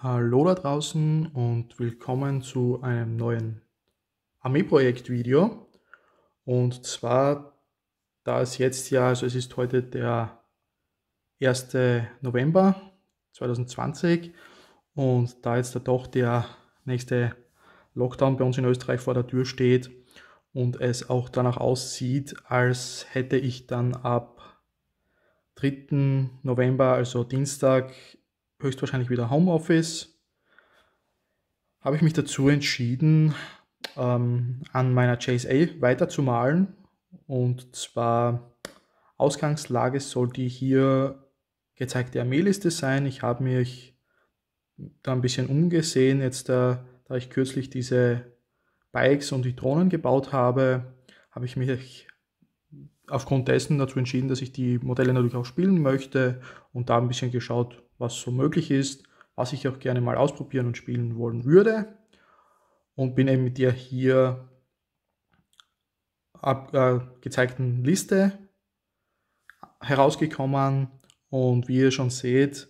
Hallo da draußen und willkommen zu einem neuen armee projekt video Und zwar, da es jetzt ja, also es ist heute der 1. November 2020 und da jetzt da doch der nächste Lockdown bei uns in Österreich vor der Tür steht und es auch danach aussieht, als hätte ich dann ab 3. November, also Dienstag, höchstwahrscheinlich wieder Homeoffice, habe ich mich dazu entschieden, ähm, an meiner Chase A weiterzumalen. Und zwar Ausgangslage soll die hier gezeigte Armeeliste sein. Ich habe mich da ein bisschen umgesehen, jetzt da, äh, da ich kürzlich diese Bikes und die Drohnen gebaut habe, habe ich mich aufgrund dessen dazu entschieden, dass ich die Modelle natürlich auch spielen möchte und da ein bisschen geschaut, was so möglich ist, was ich auch gerne mal ausprobieren und spielen wollen würde. Und bin eben mit der hier ab, äh, gezeigten Liste herausgekommen. Und wie ihr schon seht,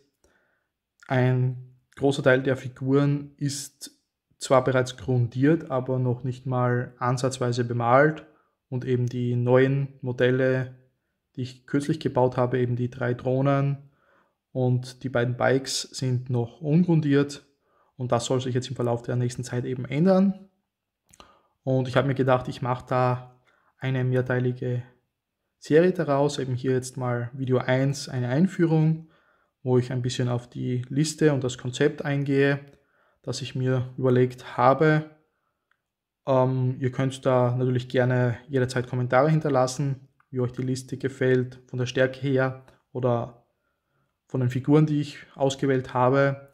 ein großer Teil der Figuren ist zwar bereits grundiert, aber noch nicht mal ansatzweise bemalt. Und eben die neuen Modelle, die ich kürzlich gebaut habe, eben die drei Drohnen, und die beiden Bikes sind noch ungrundiert und das soll sich jetzt im Verlauf der nächsten Zeit eben ändern. Und ich habe mir gedacht, ich mache da eine mehrteilige Serie daraus, eben hier jetzt mal Video 1 eine Einführung, wo ich ein bisschen auf die Liste und das Konzept eingehe, das ich mir überlegt habe. Ähm, ihr könnt da natürlich gerne jederzeit Kommentare hinterlassen, wie euch die Liste gefällt, von der Stärke her oder von den Figuren, die ich ausgewählt habe.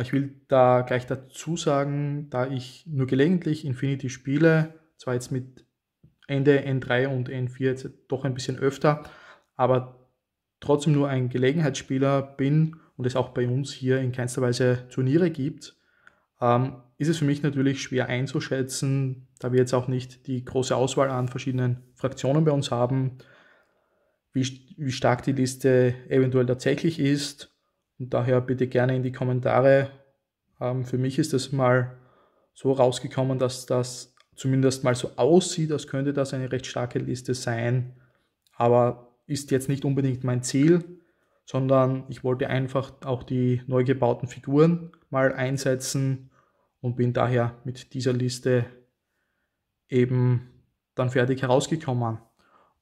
Ich will da gleich dazu sagen, da ich nur gelegentlich Infinity spiele, zwar jetzt mit Ende N3 und N4 jetzt doch ein bisschen öfter, aber trotzdem nur ein Gelegenheitsspieler bin und es auch bei uns hier in keinster Weise Turniere gibt, ähm, ist es für mich natürlich schwer einzuschätzen, da wir jetzt auch nicht die große Auswahl an verschiedenen Fraktionen bei uns haben, wie, wie stark die Liste eventuell tatsächlich ist. Und daher bitte gerne in die Kommentare. Ähm, für mich ist das mal so rausgekommen, dass das zumindest mal so aussieht, als könnte das eine recht starke Liste sein. Aber ist jetzt nicht unbedingt mein Ziel, sondern ich wollte einfach auch die neu gebauten Figuren mal einsetzen und bin daher mit dieser Liste eben dann fertig herausgekommen.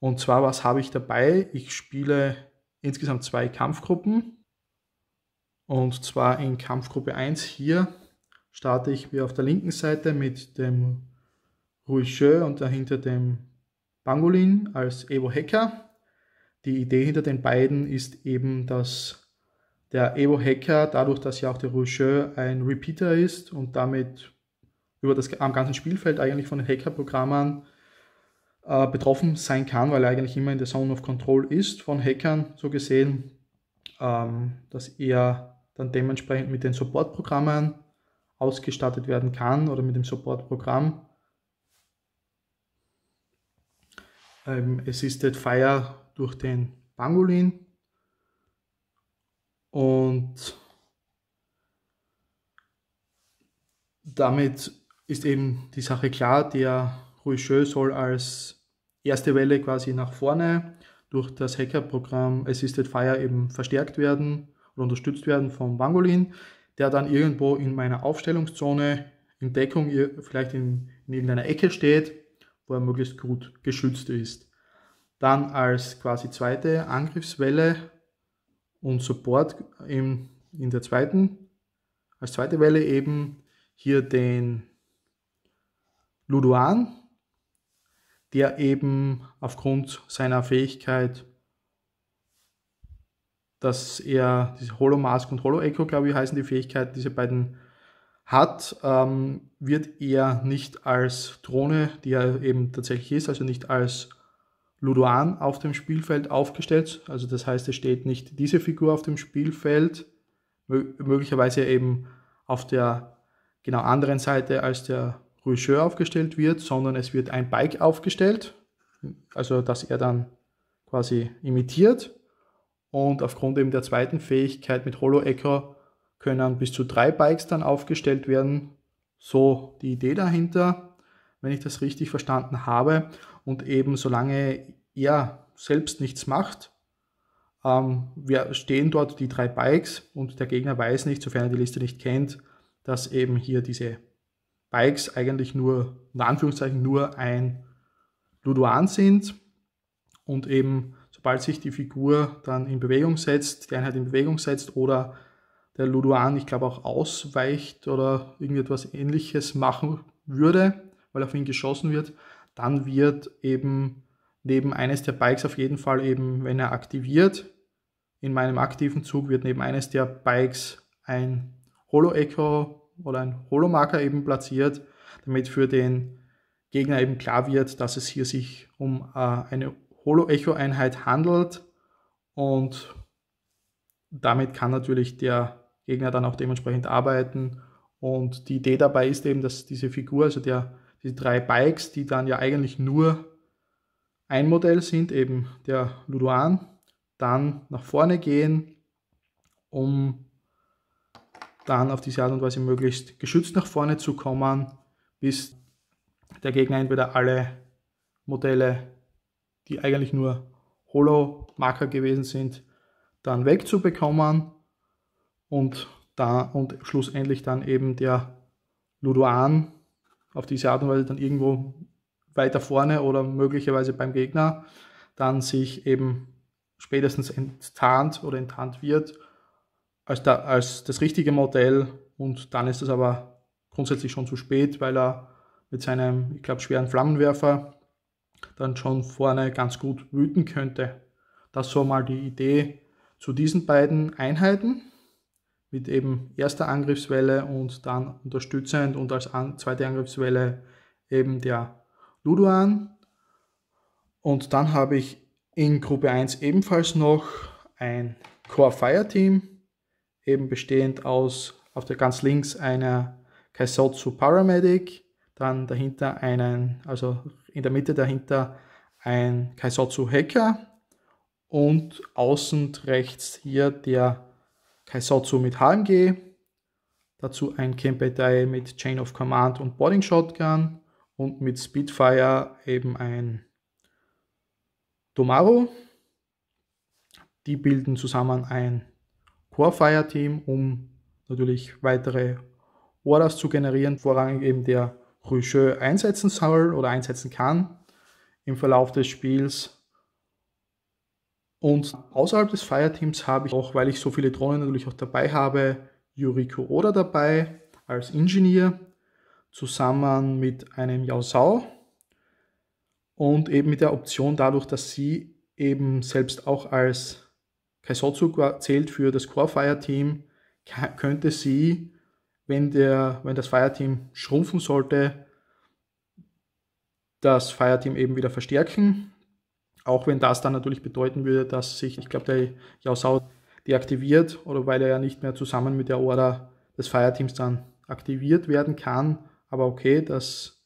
Und zwar, was habe ich dabei? Ich spiele insgesamt zwei Kampfgruppen. Und zwar in Kampfgruppe 1 hier starte ich mir auf der linken Seite mit dem Ruicheux und dahinter dem Pangolin als Evo-Hacker. Die Idee hinter den beiden ist eben, dass der Evo-Hacker, dadurch, dass ja auch der Ruicheux ein Repeater ist und damit über das, am ganzen Spielfeld eigentlich von den Hackerprogrammen äh, betroffen sein kann, weil er eigentlich immer in der Zone of Control ist von Hackern so gesehen, ähm, dass er dann dementsprechend mit den Supportprogrammen ausgestattet werden kann oder mit dem Supportprogramm ähm, Assisted Fire durch den Pangolin und damit ist eben die Sache klar, der Rouge soll als erste Welle quasi nach vorne durch das Hacker-Programm Assisted Fire eben verstärkt werden oder unterstützt werden von Bangolin, der dann irgendwo in meiner Aufstellungszone in Deckung vielleicht in, in irgendeiner Ecke steht, wo er möglichst gut geschützt ist. Dann als quasi zweite Angriffswelle und Support in, in der zweiten, als zweite Welle eben hier den Luduan, der eben aufgrund seiner Fähigkeit, dass er diese Holomask und Holo-Echo, glaube ich, heißen die Fähigkeiten, diese beiden hat, ähm, wird er nicht als Drohne, die er eben tatsächlich ist, also nicht als Ludoan auf dem Spielfeld aufgestellt. Also das heißt, es steht nicht diese Figur auf dem Spielfeld, möglicherweise eben auf der genau anderen Seite als der Roucheur aufgestellt wird, sondern es wird ein Bike aufgestellt, also dass er dann quasi imitiert. Und aufgrund eben der zweiten Fähigkeit mit Holo Echo können bis zu drei Bikes dann aufgestellt werden. So die Idee dahinter, wenn ich das richtig verstanden habe. Und eben solange er selbst nichts macht, ähm, wir stehen dort die drei Bikes und der Gegner weiß nicht, sofern er die Liste nicht kennt, dass eben hier diese Bikes eigentlich nur, in Anführungszeichen, nur ein Ludoan sind und eben sobald sich die Figur dann in Bewegung setzt, die Einheit in Bewegung setzt oder der Ludoan, ich glaube, auch ausweicht oder irgendetwas ähnliches machen würde, weil auf ihn geschossen wird, dann wird eben neben eines der Bikes auf jeden Fall eben, wenn er aktiviert, in meinem aktiven Zug wird neben eines der Bikes ein Holo-Echo oder ein Holomarker eben platziert, damit für den Gegner eben klar wird, dass es hier sich um äh, eine Holo-Echo-Einheit handelt und damit kann natürlich der Gegner dann auch dementsprechend arbeiten und die Idee dabei ist eben, dass diese Figur, also der, die drei Bikes, die dann ja eigentlich nur ein Modell sind, eben der Luduan, dann nach vorne gehen, um dann auf diese Art und Weise möglichst geschützt nach vorne zu kommen, bis der Gegner entweder alle Modelle, die eigentlich nur Holo-Marker gewesen sind, dann wegzubekommen und, da, und schlussendlich dann eben der Ludoan auf diese Art und Weise dann irgendwo weiter vorne oder möglicherweise beim Gegner dann sich eben spätestens enttarnt oder enttarnt wird als, da, als das richtige Modell und dann ist es aber grundsätzlich schon zu spät, weil er mit seinem, ich glaube, schweren Flammenwerfer dann schon vorne ganz gut wüten könnte. Das so mal die Idee zu diesen beiden Einheiten mit eben erster Angriffswelle und dann unterstützend und als an, zweite Angriffswelle eben der Luduan. Und dann habe ich in Gruppe 1 ebenfalls noch ein Core Fire Team eben bestehend aus auf der ganz links einer Kaisotsu Paramedic, dann dahinter einen, also in der Mitte dahinter ein Kaisotsu Hacker und außen rechts hier der Kaisotsu mit HMG, dazu ein Kenpeitai mit Chain of Command und Boarding Shotgun und mit Spitfire eben ein Tomaro. Die bilden zusammen ein Core-Fire-Team, um natürlich weitere Orders zu generieren, vorrangig eben der Rucheux einsetzen soll oder einsetzen kann im Verlauf des Spiels. Und außerhalb des Fireteams habe ich auch, weil ich so viele Drohnen natürlich auch dabei habe, Yuriko Oda dabei als Ingenieur, zusammen mit einem Yao Sao und eben mit der Option dadurch, dass sie eben selbst auch als Kaisotsu zählt für das Core Fire Team, könnte sie, wenn, der, wenn das Fire Team schrumpfen sollte, das Fire Team eben wieder verstärken. Auch wenn das dann natürlich bedeuten würde, dass sich, ich glaube, der Yao Sao deaktiviert oder weil er ja nicht mehr zusammen mit der Order des Fire Teams dann aktiviert werden kann. Aber okay, das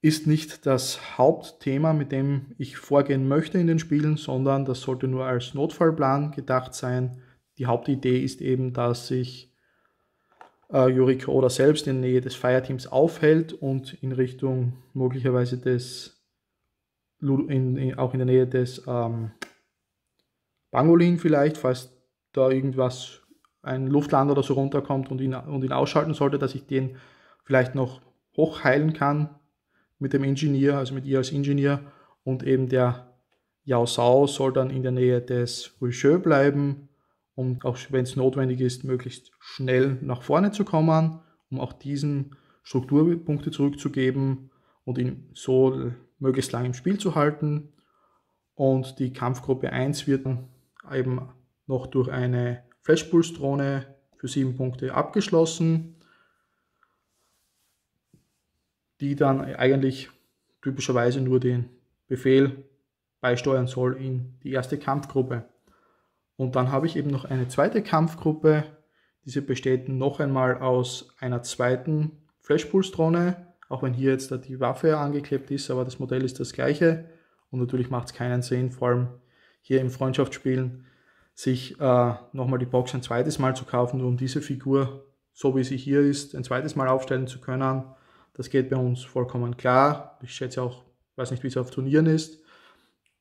ist nicht das Hauptthema, mit dem ich vorgehen möchte in den Spielen, sondern das sollte nur als Notfallplan gedacht sein. Die Hauptidee ist eben, dass sich äh, Yuriko oder selbst in der Nähe des Fireteams aufhält und in Richtung möglicherweise des, in, in, auch in der Nähe des ähm, Bangolin vielleicht, falls da irgendwas, ein Luftlander oder so runterkommt und ihn, und ihn ausschalten sollte, dass ich den vielleicht noch hochheilen kann mit dem Ingenieur, also mit ihr als Ingenieur und eben der Yao Sao soll dann in der Nähe des Rucheux bleiben, um auch wenn es notwendig ist, möglichst schnell nach vorne zu kommen, um auch diesen Strukturpunkte zurückzugeben und ihn so möglichst lang im Spiel zu halten. Und die Kampfgruppe 1 wird eben noch durch eine Flashpulse-Drohne für sieben Punkte abgeschlossen die dann eigentlich typischerweise nur den Befehl beisteuern soll in die erste Kampfgruppe. Und dann habe ich eben noch eine zweite Kampfgruppe. Diese besteht noch einmal aus einer zweiten Flashpulse-Drohne, auch wenn hier jetzt die Waffe angeklebt ist, aber das Modell ist das gleiche. Und natürlich macht es keinen Sinn, vor allem hier im Freundschaftsspielen, sich äh, nochmal die Box ein zweites Mal zu kaufen, nur um diese Figur, so wie sie hier ist, ein zweites Mal aufstellen zu können das geht bei uns vollkommen klar. Ich schätze auch, weiß nicht, wie es auf Turnieren ist.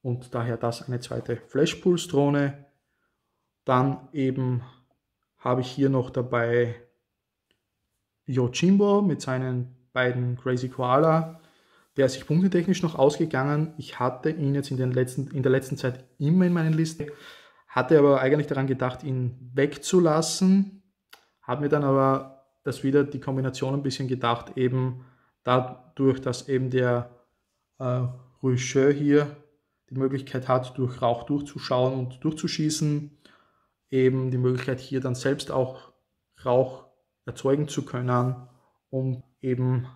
Und daher das eine zweite Flashpulse-Drohne. Dann eben habe ich hier noch dabei Yojimbo mit seinen beiden Crazy Koala. Der ist sich punktetechnisch noch ausgegangen. Ich hatte ihn jetzt in, den letzten, in der letzten Zeit immer in meinen Listen. Hatte aber eigentlich daran gedacht, ihn wegzulassen. Habe mir dann aber dass wieder die Kombination ein bisschen gedacht, eben dadurch, dass eben der äh, Rocheux hier die Möglichkeit hat, durch Rauch durchzuschauen und durchzuschießen, eben die Möglichkeit hier dann selbst auch Rauch erzeugen zu können, um eben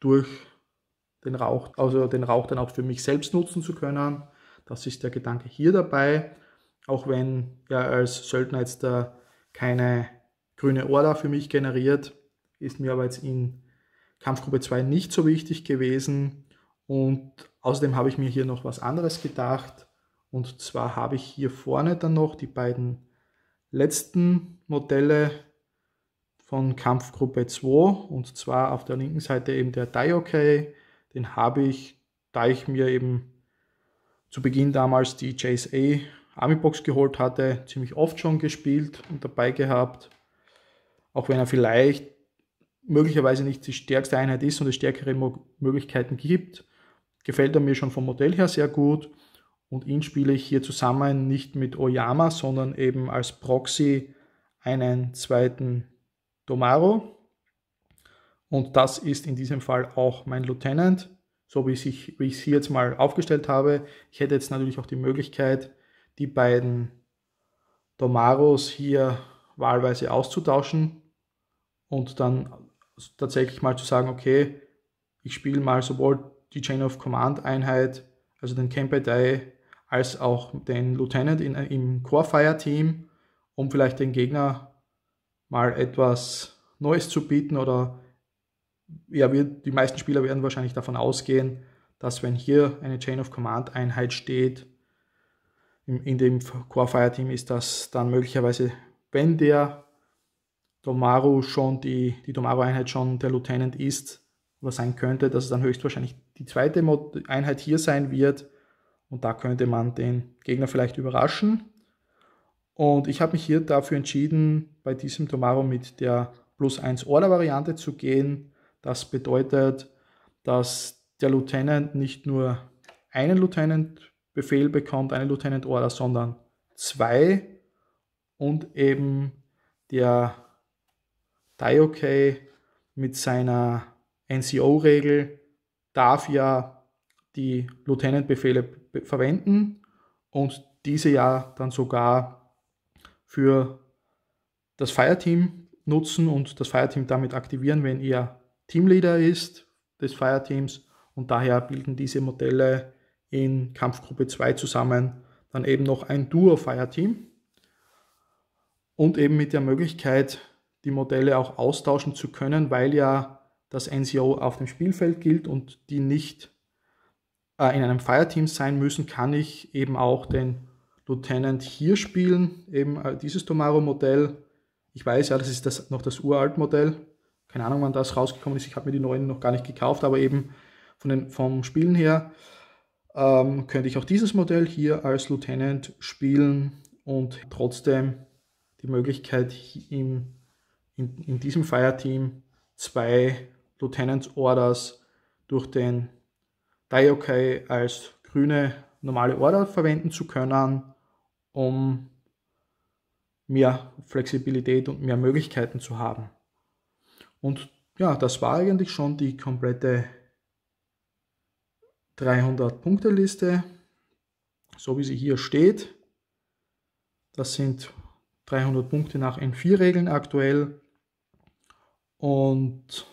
durch den Rauch, also den Rauch dann auch für mich selbst nutzen zu können. Das ist der Gedanke hier dabei, auch wenn er als Söldner jetzt da äh, keine grüne Order für mich generiert. Ist mir aber jetzt in Kampfgruppe 2 nicht so wichtig gewesen. Und außerdem habe ich mir hier noch was anderes gedacht. Und zwar habe ich hier vorne dann noch die beiden letzten Modelle von Kampfgruppe 2. Und zwar auf der linken Seite eben der Diokay. Den habe ich, da ich mir eben zu Beginn damals die JSA Army Box geholt hatte, ziemlich oft schon gespielt und dabei gehabt auch wenn er vielleicht möglicherweise nicht die stärkste Einheit ist und es stärkere Möglichkeiten gibt, gefällt er mir schon vom Modell her sehr gut und ihn spiele ich hier zusammen nicht mit Oyama, sondern eben als Proxy einen zweiten Domaro. Und das ist in diesem Fall auch mein Lieutenant, so wie ich, wie ich sie jetzt mal aufgestellt habe. Ich hätte jetzt natürlich auch die Möglichkeit, die beiden Domaros hier wahlweise auszutauschen und dann tatsächlich mal zu sagen, okay, ich spiele mal sowohl die Chain of Command Einheit, also den Campadei, als auch den Lieutenant in, im Core Fire Team, um vielleicht den Gegner mal etwas Neues zu bieten oder ja, wir, die meisten Spieler werden wahrscheinlich davon ausgehen, dass wenn hier eine Chain of Command Einheit steht, in, in dem Core Fire Team ist das dann möglicherweise, wenn der Domaro schon die, die Domaro-Einheit schon der Lieutenant ist was sein könnte, dass es dann höchstwahrscheinlich die zweite Einheit hier sein wird. Und da könnte man den Gegner vielleicht überraschen. Und ich habe mich hier dafür entschieden, bei diesem Tomaro mit der plus 1 Order Variante zu gehen. Das bedeutet, dass der Lieutenant nicht nur einen Lieutenant Befehl bekommt, einen Lieutenant Order, sondern zwei und eben der Diokay mit seiner NCO-Regel darf ja die Lieutenant-Befehle verwenden und diese ja dann sogar für das Fireteam nutzen und das Fireteam damit aktivieren, wenn ihr Teamleader ist des Fireteams und daher bilden diese Modelle in Kampfgruppe 2 zusammen dann eben noch ein Duo-Fireteam und eben mit der Möglichkeit, die Modelle auch austauschen zu können, weil ja das NCO auf dem Spielfeld gilt und die nicht äh, in einem Fireteam sein müssen, kann ich eben auch den Lieutenant hier spielen, eben äh, dieses tomorrow modell Ich weiß ja, das ist das, noch das Uralt-Modell. Keine Ahnung, wann das rausgekommen ist. Ich habe mir die neuen noch gar nicht gekauft, aber eben von den, vom Spielen her ähm, könnte ich auch dieses Modell hier als Lieutenant spielen und trotzdem die Möglichkeit, im in, in diesem Fireteam zwei Lieutenants Orders durch den Daiokai als grüne normale Order verwenden zu können, um mehr Flexibilität und mehr Möglichkeiten zu haben. Und ja, das war eigentlich schon die komplette 300-Punkte-Liste, so wie sie hier steht. Das sind 300 Punkte nach N4-Regeln aktuell. Und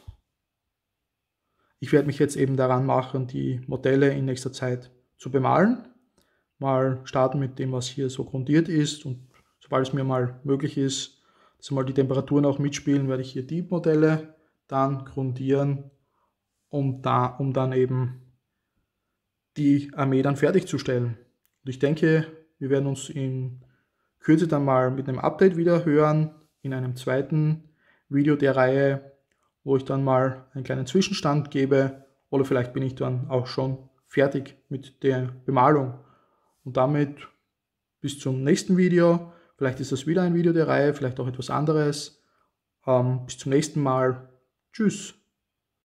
ich werde mich jetzt eben daran machen, die Modelle in nächster Zeit zu bemalen. Mal starten mit dem, was hier so grundiert ist und sobald es mir mal möglich ist, dass mal die Temperaturen auch mitspielen, werde ich hier die Modelle dann grundieren, um, da, um dann eben die Armee dann fertigzustellen. Und ich denke, wir werden uns in Kürze dann mal mit einem Update wieder hören, in einem zweiten Video der Reihe, wo ich dann mal einen kleinen Zwischenstand gebe oder vielleicht bin ich dann auch schon fertig mit der Bemalung. Und damit bis zum nächsten Video. Vielleicht ist das wieder ein Video der Reihe, vielleicht auch etwas anderes. Ähm, bis zum nächsten Mal. Tschüss.